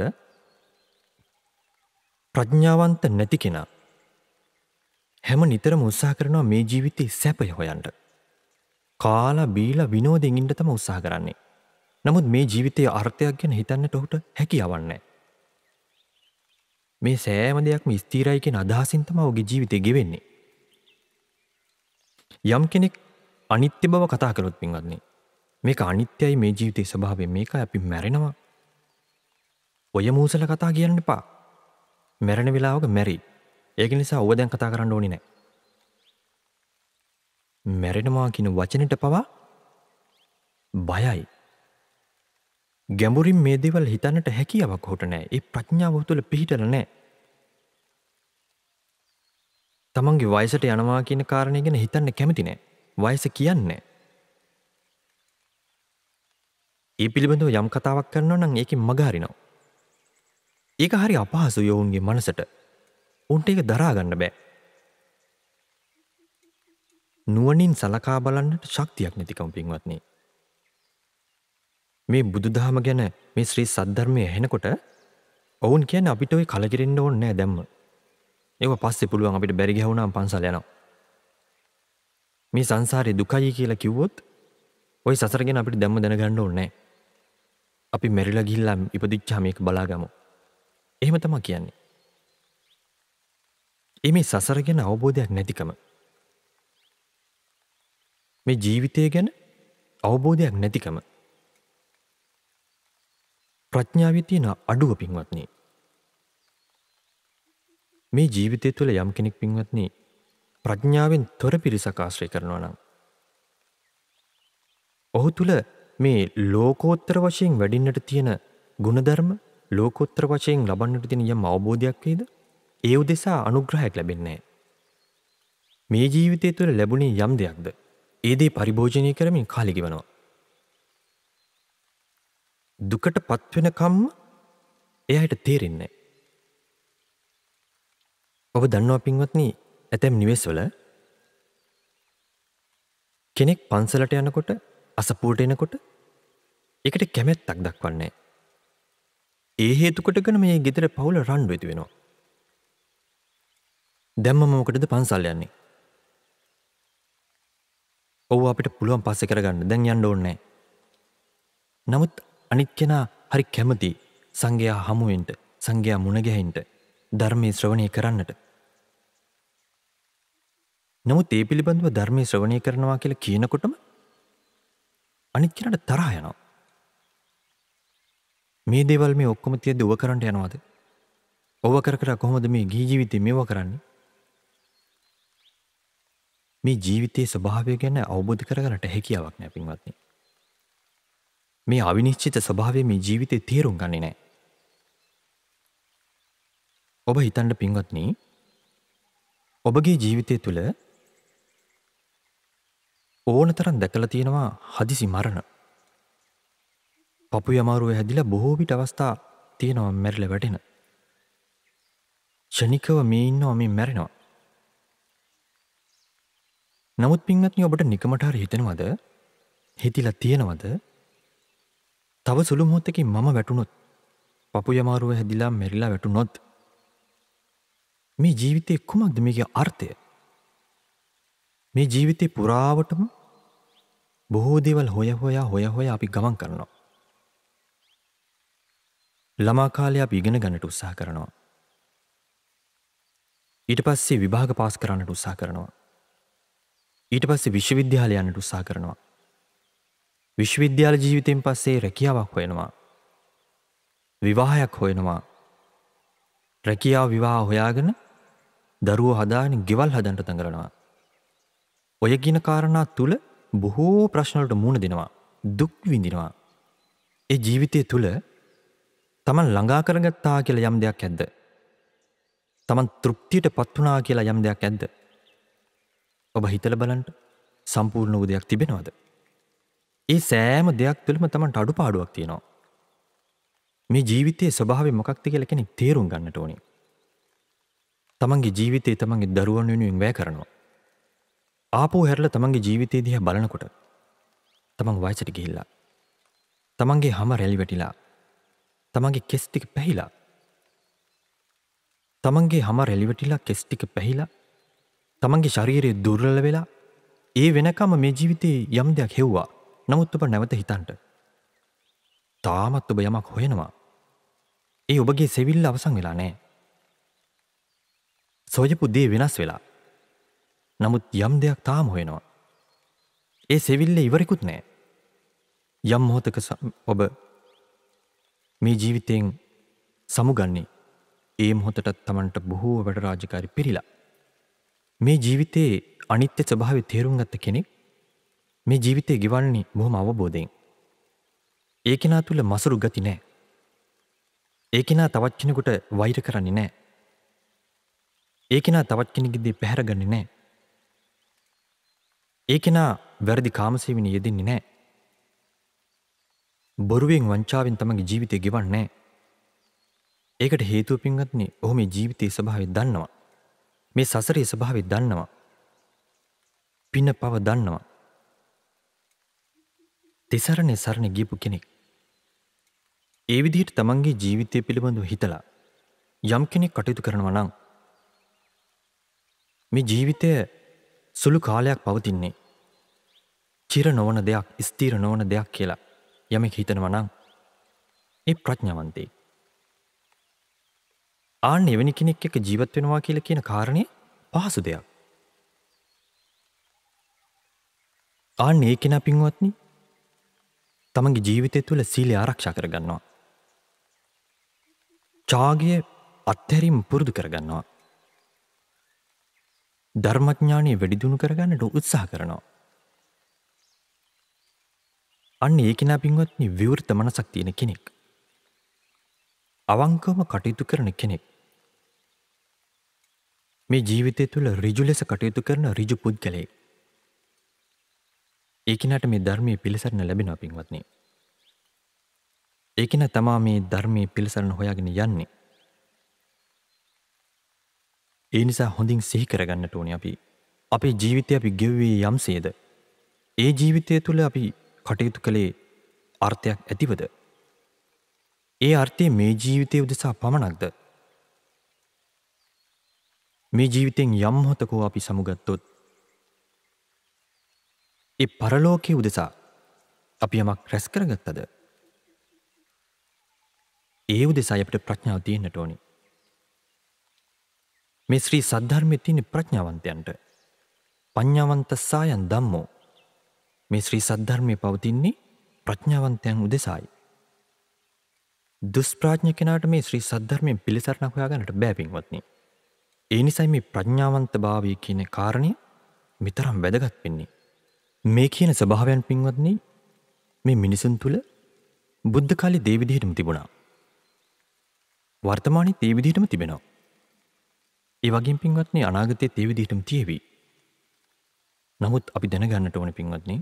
ප්‍රඥාවන්ත නැති කෙනා හැම නිතරම උත්සා කරනවා මේ ජීවිතය සැපය හොයන්ට. කාලා බීල විනෝදෙගින්ට තම උත්සා කරන්නේ. නමුත් මේ ජීවිතයේ අර්ථයක් ගැන හිතන්නට ඔහුට හැකියවන්නේ. මේ සෑම දෙයක්ම ස්ථීරයි කියන අදහසින් තමයි ඔහුගේ ජීවිතේ ගෙවෙන්නේ. යම් කෙනෙක් අනිත්‍ය බව කතා කළොත් පින්වත්නි මේක අනිත්‍යයි මේ ජීවිතයේ ස්වභාවය මේකයි අපි මැරෙනවා. ඔය මූසල කතා කියන්න එපා. මැරෙන වෙලාවක මැරි. ඒක නිසා ඔව දැන් කතා කරන්න ඕනේ නැහැ. මැරෙනවා කියන වචනෙට පවා බයයි. ගැඹුරින් මේ දෙවල් හිතන්නට හැකියාවක් හොට නෑ ඒ ප්‍රඥාව තුළ පිහිටල නෑ. තමන්ගේ වයිසට යනවා කියන කාරණය ගැන හිතන්න කැමති නෑ වයස කියන්නේ. ඒ පිළිබඳව යම් කතාවක් කරනවා නම් ඒකෙන් මගහරිනවා. ඒක හරි අපහසු යෝවුන්ගේ මනසට. උන්ට ඒක දරා ගන්න බෑ. නුවණින් සලකා බලන්නට ශක්තියක් නැතිකම පින්වත්නි. මේ බුදුදහම ගැන මේ ශ්‍රී සද්ධර්මය ඇහෙනකොට ඔවුන් කියන අපිට ඔය කලකිරෙන්න ඕන නෑ දැම්ම. ඒව පස්සේ පුළුවන් අපිට බැරි ගැහුණාම පන්සල් යනවා. මේ සංසාරේ දුකයි කියලා කිව්වොත් ওই සසර ගැන අපිට දැම්ම දැනගන්න ඕනේ නෑ. අපි මෙරිලා ගිහිල්ලා ඉපදිච්චා මේක බලාගමු. එහෙම තමයි කියන්නේ. ඒ මේ සසර ගැන අවබෝධයක් නැතිකම. මේ ජීවිතය ගැන අවබෝධයක් නැතිකම. ප්‍රඥාවේ තියෙන අඩුව පින්වත්නි. මේ ජීවිතය තුළ යම් කෙනෙක් පින්වත්නි ප්‍රඥාවෙන් තොර පිරිසක් ආශ්‍රය කරනවා නම් ඔහු තුළ මේ ලෝකෝත්තර වශයෙන් වැඩින්නට තියෙන ගුණධර්ම ලෝකෝත්තර වශයෙන් ලබන්නට තියෙන යම් අවබෝධයක් වේද? ඒ උදෙසා අනුග්‍රහයක් ලැබෙන්නේ මේ ජීවිතය තුළ ලැබුණේ යම් දෙයක්ද? ඒ දේ පරිභෝජනය කරමින් කාලෙ ගෙවනවා. දුකට පත්වෙනකම් එයට තේරෙන්නේ. ඔබ දන්නවා පින්වත්න ඇතැම් නිවෙස්වල කෙනෙක් පන්සලට යනකොට අසපූට එනකොට එකට කැමැත්තක් දක්වන්නේ. ඒ හේතුකොටගෙන මේ ගෙතර පවුල රන්් වෙති වෙනවා. දැම්ම මෝකටද පන්සල් යන්නේ. ඔව අපට පුළුවන් පස්සෙ කරගන්න දැන් යන්න ඕන්නෑ. නමුත් අනිත් කෙනා හරි කැමති සංඝයා හමුවෙන්ට සංඝයා මුණගැහෙන්ට ධර්මය ශ්‍රවණය කරන්නට. නමුත් ඒ පිළිබඳව ධර්මය ශ්‍රවණය කරනවා කියලා කියනකොටම අනිත් කෙනට තරහ යනවා. මේ දේවල් මේ ඔක්කොම තියද ඔව කරන්නට යනවාද. ඔව කර කර කොහොමද මේ ගී ජීවිතය මේව කරන්නේ. මේ ජීවිතයේ ස්වභාවය ගැන අවබෝධ කරගන්නට හැකියාවක් නෑ පින්වත්නි. මේ අවිනිශ්චිත ස්වභාවය මේ ජීවිතේ තේරුම් ගන්නේ නැහැ. ඔබ හිතන්න පින්වත්නි ඔබගේ ජීවිතය තුළ ඕනතරම් දැකලා තියෙනවා හදිසි මරණ. පපු යමාරුවේ හැදිලා බොහෝ විට අවස්ථා තියෙනවා මැරිලා වැටෙන. ෂණිකව මේ ඉන්නවා මේ මැරෙනවා. නමුත් පින්වත්නි ඔබට නිකමට හරි හිතෙනවද? හිතිලා තියෙනවද? තව සුළු මොහොත්තකින් මම වැටුණොත් පපු යමාරුව හැදිලා මෙරිලා වැටුනොත් මේ ජීවිතය කුමක්ද මේක අර්ථය මේ ජීවිතය පුරාවටම බොහෝ දේවල් හොය හොයා හොය හොය අපි ගමන් කරනවා ළමා කාලය අපි ඉගෙන ගන්නට උත්සාහ කරනවා ඊට පස්සේ විභාග පාස් කරන්නට උත්සාහ කරනවා ඊට පස්සේ විශ්වවිද්‍යාලය යන්නට උත්සාහ කරනවා විශ්වවිද්‍යාල ජීවිතෙන් පස්සේ රැකියාවක් හොයෙනවා. විවාහයක් හොයෙනවා. රැකියාව විවාහ හොයාගෙන දරුව හදාන ගෙවල් හදන්ට තඟරනවා. ඔය ගින කාරණා තුළ බොහෝ ප්‍රශ්නලට මුණ දෙනවා දුක් විඳිනවා. ඒ ජීවිතය තුළ තමන් ළඟා කරගත්තා කියල යම් දෙයක් ඇද්ද. තමන් තෘප්තියට පත්වනා කියලා යම් දෙයක් ඇද්ද. ඔබ හිතල බලන්ට සම්පූර්ණ වූ දෙයක් තිබෙනවාද. ඒ සෑම දෙයක් තුළම තමන්ට අඩු පාඩුවක් තියෙනවා. මේ ජීවිතයේ ස්වභාව මොකක්ති කියල කෙනෙක් තේරුම් ගන්නට ඕනි. තමන්ගේ ජීවිතය තමන්ගේ දරුවන් වෙනුවෙන් වැෑ කරනවා. ආපෝ හැරල තමන්ගේ ජීවිතය දිහ බලනකොට තමන් වයිසට ගිහිල්ලා. තමන්ගේ හම රැලි වැටිලා තමන්ගේ කෙස්ටික පැහිලා තමන්ගේ හම රැලිවැටිලා කෙස්ටික පැහිලා තමන්ගේ ශරීරය දුර්රල වෙලා ඒ වෙනකම මේ ජීවිතයේ යම් දෙයක් හෙව්වා නමුත් ඔබ නැවත හිතන්ට. තාමත් ඔබ යමක් හොයෙනවා. ඒ ඔබගේ සෙවිල්ල අවසන් වෙලා නෑ. සෝජපු දේ වෙනස් වෙලා. නමුත් යම් දෙයක් තාම හොයෙනවා. ඒ සෙවිල්ල ඉවරෙකුත් නෑ. යම් මොහොතක ඔබ මේ ජීවිතයෙන් සමුගන්නේ ඒ මොහොතටත් තමන්ට බොහෝ වැඩ රාජකාරි පිරිලා. මේ ජීවිතයේ අනිත්‍ය ස්වභාවය තේරුම් ගත්ත කෙනෙක් මේ ජීවිතය ගෙවන්නේ බොහොම අවබෝධයෙන්. ඒ කෙනා තුළ මසුරු ගති නෑ. ඒ කෙනා තවත් කෙනෙකුට වෛර කරන්නේ නෑ. ඒ කෙනා තවත් කෙනෙකුගේ පැහැරගන්නේ නෑ. ඒ කෙනා වැරදි කාමසේවිනි යෙදෙන්නේ නෑ. බොරුවෙන් වංචාවෙන් තමගේ ජීවිතය ගෙවන්නේ නෑ. ඒකට හේතුව පින්වත්නි, ඔහු මේ ජීවිතයේ ස්වභාවය දන්නවා. මේ සසරේ ස්වභාවය දන්නවා. පින පව දන්නවා. තිසරණය සරණ ගියපු කෙනෙක්. ඒ විදිහට තමන්ගේ ජීවිතය පිළිබඳව හිතලා යම් කෙනෙක් කටයුතු කරනවා නම් මේ ජීවිතය සුළු කාලයක් පවතින්නේ චිර නොවන දෙයක් ස්ථීර නොවන දෙයක් කියලා යමෙක් හිතනවා නම් ඒ ප්‍රඥාවන්තේ. ආන්න එවැනි කෙනෙක් එක ජීවත් වෙනවා කියලා කියන කාරණය පහසු දෙයක්. ආන්න ඒ කෙනා පින්වත්නි තමගේ ජීවිතය තුළ සීලය ආරක්ෂා කරගන්නවා. චාගය අත්හැරිම් පුරුදු කරගන්නවා. ධර්මඥානය වැඩිදුුණු කරගන්නට උත්සාහ කරනවා. අන්න ඒකෙන පින්වත්නි විවෘත මනසක් තියෙන කෙනෙක්. අවංකවම කටයුතු කරන කෙනෙක්. මේ ජීවිතය තුළ රිජු ලෙස කටයුතු කරන රිජු පුද්ගලයෙක්. ඒකනට මේ ධර්මය පිළිසරණ ලැබෙන පින්වත්න්නේ. ඒකන තමා මේ ධර්මය පිළිසරණ හොයාගෙන යන්නේ. ඒ නිසා හොඳින් සිහිකරගන්නට ඕන අපි අපේ ජීවිතය අපි ගෙව්වී යම්සේද. ඒ ජීවිතය තුළ අපි කටයුතු කළේ අර්ථයක් ඇතිවද. ඒ අර්ථය මේ ජීවිතය උදෙසා පමණක්ද. මේ ජීවිතයෙන් යම්හොතකෝ අපි සමුගත්තොත් ඒ පරලෝකය උදෙසා අපි යමක් රැස් කරගත්තද. ඒ උදෙසා අපට ප්‍රඥාව තියෙන්න්නට ඕනි. මේ ශ්‍රී සද්ධර්මය තියෙන ප්‍රඥාවන්තයන්ට පඥ්ඥාවන්ත සායන් දම්මෝ මේ ශ්‍රී සද්ධර්මය පවතින්නේ ප්‍රඥාවන්තයන් උදෙසායි. දුස්ප්‍රාඥ කෙනට මේ ශ්‍රී සද්ධර්මයෙන් පිළිසරණක් හොයාගන්නට බෑපින්වත්න්නේ. ඒ නිසයි මේ ප්‍රඥාවන්ත භාවය කියන කාරණය මෙතරම් වැදගත් වෙන්නේ. මේ කියන ස්වභාවයන් පින්වත්නි මේ මිනිසුන් තුළ බුද්ධ කාලේ දේ විදිහටම තිබුණා. වර්තමානයේ ඒ විදිහටම තිබෙනවා. ඒ වගේම පින්වත්නි අනාගතයේ ඒ විදිහටම තියෙවි. නමුත් අපි දැනගන්නට ඕනේ පින්වත්නි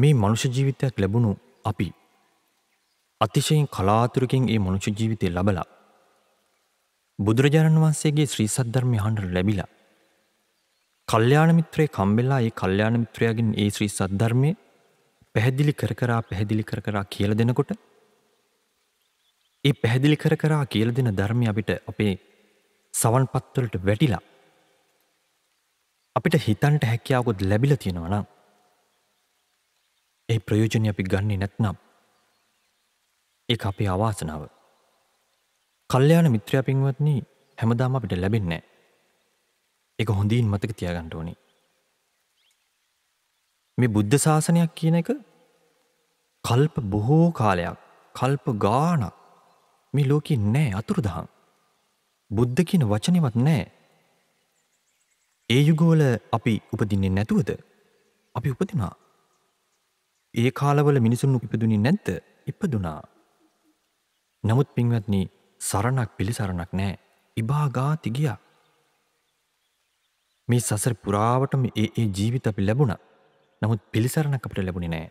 මේ මනුෂ්‍ය ජීවිතයක් ලැබුණු අපි අතිශයින් කලාතුරකින් ඒ මනුෂ්‍ය ජීවිතය ලබලා බුදුරජාණන් වහන්සේගේ ශ්‍රී සද්ධර්මය අහන්න ලැබිලා කල්්‍යාන මිත්‍රයේ කම්බෙල්ලා ඒ කල්්‍යාන මිත්‍රයාගෙන් ඒ ශ්‍රී සද්ධර්මය පැහැදිලි කර කරා පැහැදිලි කර කරා කියල දෙනකොට ඒ පැහැදිලි කර කරා කියල දෙන ධර්මය අපිට අපේ සවන් පත්වලට වැටිලා අපිට හිතන්ට හැකියාවකොත් ලැබිල තියෙනවා නම් ඒ ප්‍රයෝජනය අපි ගන්නේ නැත්නම් ඒ අපේ අවාසනාව කල්්‍යයාන මිත්‍රයා පින්වත්නී හැමදාම අපිට ලැබෙන්නේ එක හොඳින් මතක තියාගන්න ඕනි. මේ බුද්ධ ශාසනයක් කියන එක කල්ප බොහෝ කාලයක් කල්ප ගානක් මේ ලෝකෙ නෑ අතුරුදහන්. බුද්ධ කියන වචනෙවත් නෑ. ඒ යුගෝල අපි උපදින්නේ නැතුවද අපි උපදිනා. ඒ කාලවල මිනිසුන් උපදුනි නැත්ත ඉපදුනා. නමුත් පින්වත්නි සරණක් පිළිසරණක් නෑ ඉබාගා තිගියක් මේ සසර පුරාවටම ඒ ඒ ජීවිත අපි ලැබුණා. නමුත් පිළිසරණක් අපිට ලැබුණේ නැහැ.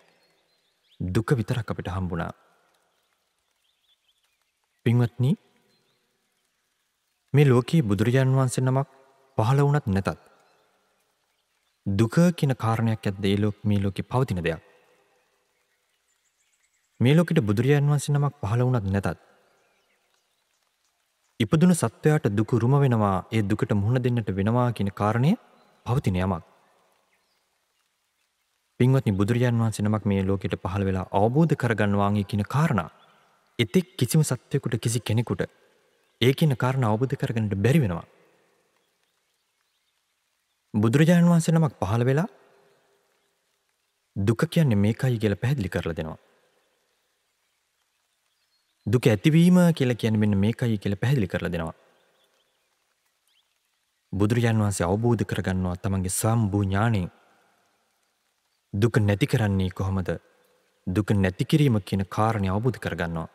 දුක විතරක් අපිට හම්බුණා. පින්වත්නි මේ ලෝකයේ බුදුරජාන් වහන්සේ නමක් පහළ වුණත් නැතත් දුක කියන කාරණයක් ඇද්ද ඒ ලෝක මේ ලෝකේ පවතින දෙයක්. මේ ලෝකෙට බුදුරජාන් වහන්සේ නමක් පහළ වුණත් නැතත් ඉපදුන සත්වයාට දුක උරුම වෙනවා ඒ දුකට මුහුණ දෙන්නට වෙනවා කියන කාරණය පවතින යමක්. පින්වත්නි බුදුරජාන් වහන්සේ නමක් මේ ලෝකෙට පහළ වෙලා අවබෝධ කරගන්නවාගේ කියන කාරණා. එතෙක් කිසිම සත්වයකට කිසි කෙනෙකුට ඒ කියන කාරණා අවබෝධ කරගන්නට බැරි වෙනවා. බුදුරජාණන් වහන්සේ නමක් පහළ වෙලා දුක කියන්නේ මේකයි කියලා පැහැදිලි කරලා දෙනවා. දුක ඇතිවීම කියලා කියන මෙන්න මේකයි කියලා පැහැදිලි කරලා දෙනවා. බුදුරජාන් වහන්සේ අවබෝධ කරගන්නවා තමන්ගේ සම්බූ ඥාණයෙන්. දුක නැති කරන්නේ කොහොමද? දුක නැති කිරීම කියන කාරණේ අවබෝධ කරගන්නවා.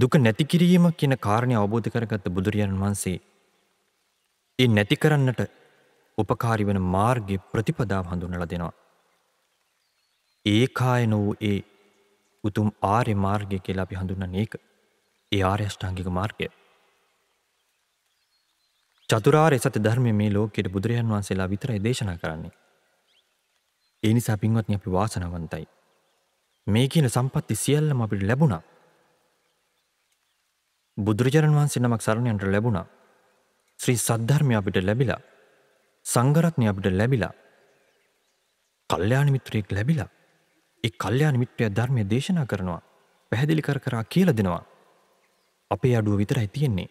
දුක නැති කිරීම කියන කාරණේ අවබෝධ කරගත්ත බුදුරජාණන් වහන්සේ ඒ නැති කරන්නට උපකාරී වෙන මාර්ගයේ ප්‍රතිපදාව හඳුන්වලා දෙනවා. ඒකායන වූ ඒ උතුම් ආර්ය මාර්ගය කියලා අපි හඳුන්වන්නේ ඒක. ඒ ආර්ය අෂ්ටාංගික මාර්ගය. චතුරාර්ය සත්‍ය ධර්මය මේ ලෝකෙට බුදුරජාන් වහන්සේලා විතරයි දේශනා කරන්නේ. ඒ නිසා පින්වත්නි අපි වාසනාවන්තයි. මේ කියන සම්පatti සියල්ලම අපිට ලැබුණා. බුදුරජාණන් වහන්සේ නමක් සරණ යන්න ලැබුණා. ශ්‍රී සද්ධර්මය අපිට ලැබිලා. සංඝ රත්නය අපිට ලැබිලා. කල්යාණ මිත්‍රයෙක් ලැබිලා. එ කල්්‍යයාන මිත්‍රය ධර්මය දේශනා කරනවා පැහැදිලි කර කරා කියල දෙනවා. අපේ අඩුව විතර ඇතියෙන්නේ.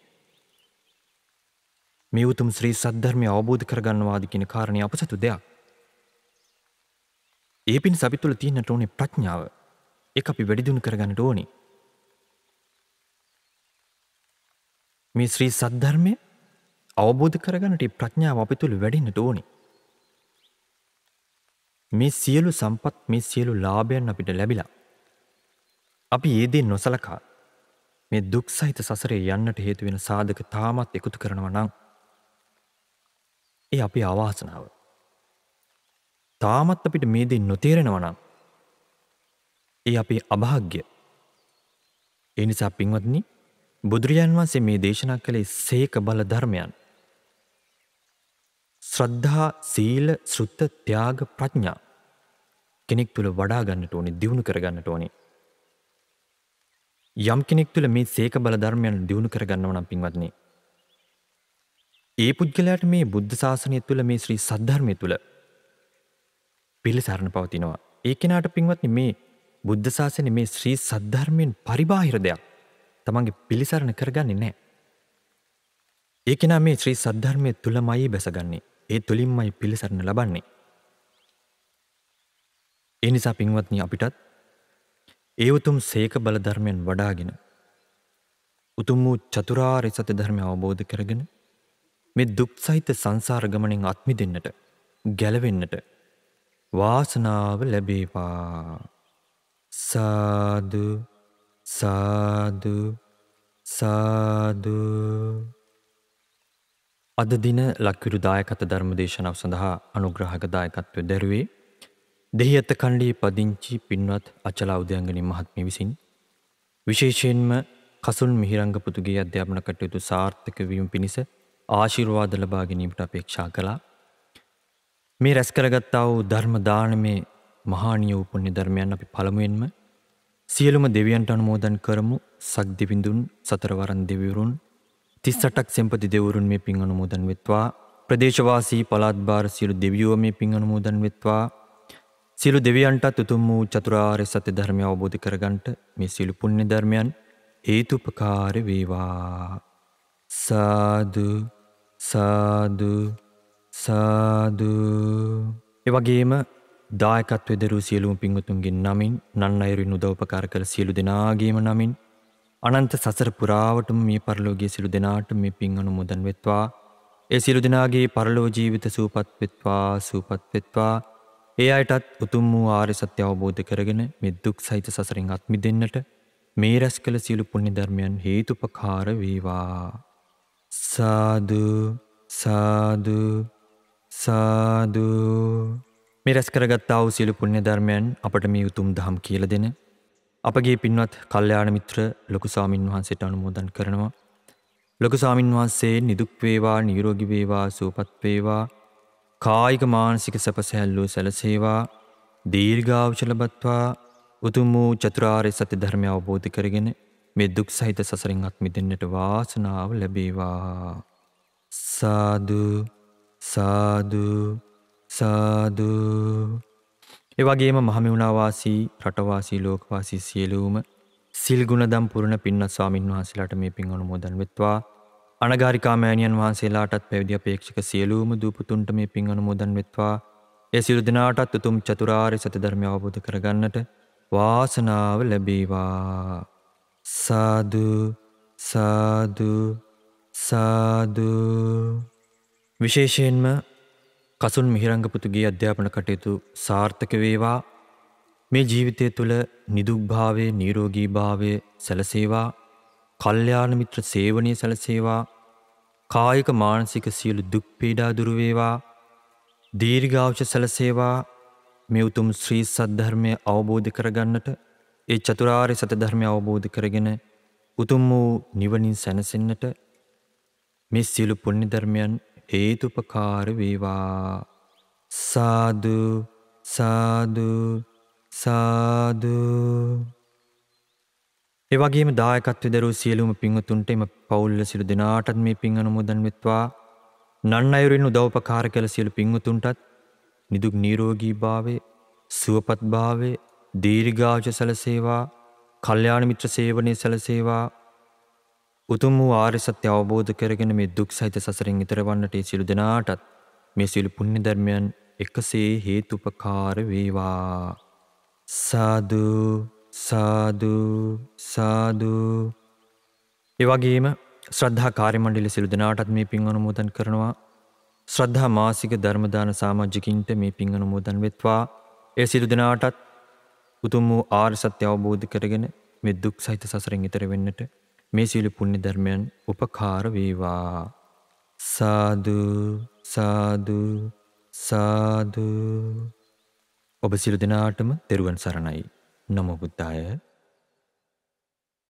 මේ උතුම් ශ්‍රී සද්ධර්මය අවබෝධ කරගන්නවාද කියෙන කාරණය අප සතු දෙයක්. ඒ පින් සබිතුල තියන්නට ඕනේ ප්‍රඥාව එක අපි වැඩිදුන් කරගන්න ඕනි. මේ ශ්‍රී සද්ධර්මය අවබෝධ කරගනට ප්‍රඥාව අපි තුළ වැඩින්න ඕනේ මේ සියලු සම්පත් මේ සියලු ලාභයන් අපිට ලැබිලා. අපි ඒදේ නොසලකා මේ දුක් සහිත සසරේ යන්නට හේතුවෙන සාධක තාමත් එකතු කරනව නං. ඒ අපි අවාසනාව. තාමත් අපිට මේදී නොතේරෙනව නම්. ඒ අපේ අභාග්‍ය. ඒ නිසා පින්වත්නි බුදුරජාන් වන්සේ මේ දේශනා කළේ සේක බල ධර්මයන්. ශ්‍රද්ධා සීල සෘත්ත ත්‍යාග ප්‍රඥා කෙනෙක් තුළ වඩාගන්නට ඕනි දියුණු කරගන්නට ඕනේ. යම් කෙනෙක් තුළ මේ සේක බලධර්මයන් දියුණු කරගන්නව නම් පින්වත්න්නේ. ඒ පුද්ගලයාට මේ බුද්ධ ශාසනය තුළ මේ ශ්‍රී සද්ධර්මය තුළ පිළිසරණ පවතිනවා. ඒ කෙනාට පින්වත්න මේ බුද්ධ ශාසනය මේ ශ්‍රී සද්ධර්මයෙන් පරිබාහිර දෙයක් තමන්ගේ පිළිසරණ කරගන්නේ නෑ. ඒ කෙනා මේ ශ්‍රී සද්ධර්මය තුළමයි බැසගන්නේ ඒ තුළින්මයි පිළිසරණ ලබන්නේ. ඒ නිසා පින්වත්නි අපිටත් ඒ උතුම් සේක බල ධර්මයන් වඩාගෙන උතුම් වූ චතුරාර්ය සත්‍ය ධර්මය අවබෝධ කරගෙන මේ දුක් සහිත සංසාර ගමනෙන් අත් මිදෙන්නට ගැලවෙන්නට වාසනාව ලැබේවා සාදු සාදු සාදු අද දින ලක්විරු දායකත ධර්ම දේශනාව සඳහා අනුග්‍රහක දායකත්වය දැරුවේ දෙහි ඇත කණ්ඩියේ පදිංචි පින්වත් අචලා උදයන්ගනි මහත්මිය විසින් විශේෂයෙන්ම කසුන් මිහිරංගපුතුගේ අධ්‍යාපන කටයුතු සාර්ථක වීම පිණිස ආශිර්වාද ලබා ගැනීමට අපේක්ෂා කළා. මේ රැස් කරගත්තා වූ ධර්ම දානමේ මහානීය වූ පුණ්‍ය ධර්මයන් අපි පළමුවෙන්ම සියලුම දෙවියන්ට අනුමෝදන් කරමු. සක්දිවිඳුන්, සතරවරන් දෙවිවරුන්, 38ක් සෙන්පති දෙවිවරුන් මේ පින් අනුමෝදන් වෙත්වා. ප්‍රදේශවාසී පළාත් භාර සියලු දෙවියෝ මේ පින් අනුමෝදන් වෙත්වා. සිලු දෙවියන්ටත් උතුම් වූ චතුරාර්ය සත්‍ය ධර්මය අවබෝධ කරගන්නට මේ සිලු පුණ්‍ය ධර්මයන් හේතුපකාර වේවා. සාදු සාදු සාදු එවගේම දායකත් වෙදරු සියලුම් පිංගුතුන්ගේ නමින් නන් අයුරින් උදවපකාර කළ සියලු දෙනාගේම නමින් අනන්ත සසර පුරාවටම මේ පරලෝගේ සිලු දෙනාට මේ පින් අනුමෝදන් වෙත්වා ඒ සිලු දෙනාගේ පරලෝ ජීවිත සූපත් වෙත්වා සූපත් වෙත්වා ඒ අයටත් උතුම් වූ ආරි සත්‍ය අවබෝධ කරගෙන මෙද්දුක් සහිත සසරින් අත්මි දෙන්නට මේ රැස් කළ සියලු පුුණි ධර්මයන් හේතුපකාර වේවා. සාදු සාදු සාදු මේ රැස් කරගත්තාව සියලු පුුණ්‍ය ධර්මයන් අපට මේ උතුම් දහම් කියල දෙන. අපගේ පින්වත් කල්්‍යයාන මිත්‍ර ලොකු සාමීන් වහන්සේට අනුමෝදන් කරනවා. ලොකු සාමීන් වහන්සේ නිදුක් වේවා නිරෝගි වේවා සූපත් වේවා කායික මානසික සැපසැහැල්ලූ සැලසේවා දීර්ඝාවච ලබත්වා උතුම් වූ චතුරාර්ය සත්‍ය ධර්මය අවබෝධ කරගෙන මේ දුක් සහිත සසරින් අත් මිදෙන්නට වාසනාව ලැබේවා සාදු සාදු සාදු එවගේම මහමිවුණවාසී රටවාසී ලෝකවාසී සියලූම සිල්ගුණ දම් පුරණ පින්න ස්වාමින් වහසලාට මේ පින් අනුමෝදන් වෙත්වා අනගාරිකා මෑණියන් වහන්සේලාටත් පැවිදි අපේක්ෂක සියලූම දූපතුන්ට මේ පින් අනුමෝදන් වෙත්වා ඒ සියලු දෙනාටත් උතුම් චතුරාර්ය සත්‍ය ධර්මය අවබෝධ කරගන්නට වාසනාව ලැබේවා සාදු සාදු සාදු විශේෂයෙන්ම කසුන් මිහිරංගපුතුගේ අධ්‍යාපන කටයුතු සාර්ථක වේවා මේ ජීවිතය තුළ නිදුක්භාවේ නීරෝගී භාවය සැලසේවා කල්්‍යාන මිත්‍ර සේවනය සැලසේවා කායික මානසික සියලු දුක් පීඩා දුරුවේවා දීර්ඝාවෂ සැලසේවා මේ උතුම් ශ්‍රී සද්ධර්මය අවබෝධ කරගන්නට ඒ චතුරාරි සතධර්මය අවබෝධ කරගෙන උතුම් වූ නිවනින් සැනසෙන්නට මේ සියලු පුණ්‍ය ධර්මයන් හේතුපකාර වේවා සාදු සාදු සාදු එවගේම දායකත්ව දරු සියලුම පිංහතුන්ට එම පවුල්ල සිරු දෙනාටත් මේ පින් අනුමුදන් වෙත්වා නන්න අයුරෙන් උදව්පකාර කළ සියලු පිංහතුන්ටත් නිදුක් නීරෝගී භාවේ සුවපත් භාවේ දීර්ඝාජ සැලසේවා කල්්‍යයාන මිත්‍ර සේවනය සැලසේවා උතුම් වූ ආරිසත්‍ය අවබෝධ කරගෙන මේ දුක් සහිත සසරින් ඉතරවන්නට සිලු දෙනාටත් මේ සිලු පුුණ්‍ය ධර්මයන් එකසේ හේතුපකාර වේවා සාදුූ සාදු සාදු එවගේම ශ්‍රද්ධා කාරිමණ්ඩිලි සිළු දෙනාටත් මේ පින් අනුමෝදන් කරනවා ශ්‍රද්ධා මාසික ධර්මදාන සාමාජිකින්ට මේ පින් අනුමෝදන් වෙත්වා ඒ සිළු දෙනාටත් උතුම් වූ ආර්ය සත්‍ය අවබෝධ කරගෙන මේ දුක් සහිත සසරෙන් ඈතර වෙන්නට මේ සීල පුණ්‍ය ධර්මයන් උපකාර වේවා සාදු සාදු සාදු ඔබ සිළු දෙනාටම තෙරුවන් සරණයි नमो बुद्धाय